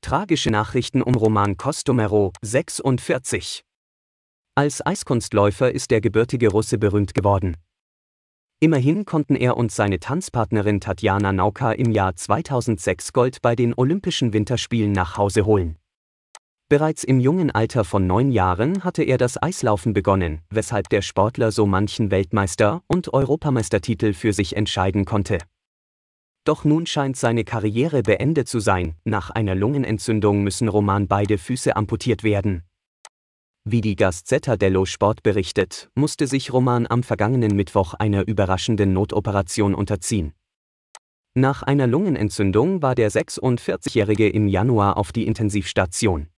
Tragische Nachrichten um Roman Costomero, 46. Als Eiskunstläufer ist der gebürtige Russe berühmt geworden. Immerhin konnten er und seine Tanzpartnerin Tatjana Nauka im Jahr 2006 Gold bei den Olympischen Winterspielen nach Hause holen. Bereits im jungen Alter von neun Jahren hatte er das Eislaufen begonnen, weshalb der Sportler so manchen Weltmeister- und Europameistertitel für sich entscheiden konnte. Doch nun scheint seine Karriere beendet zu sein. Nach einer Lungenentzündung müssen Roman beide Füße amputiert werden. Wie die Gazzetta dello Sport berichtet, musste sich Roman am vergangenen Mittwoch einer überraschenden Notoperation unterziehen. Nach einer Lungenentzündung war der 46-Jährige im Januar auf die Intensivstation.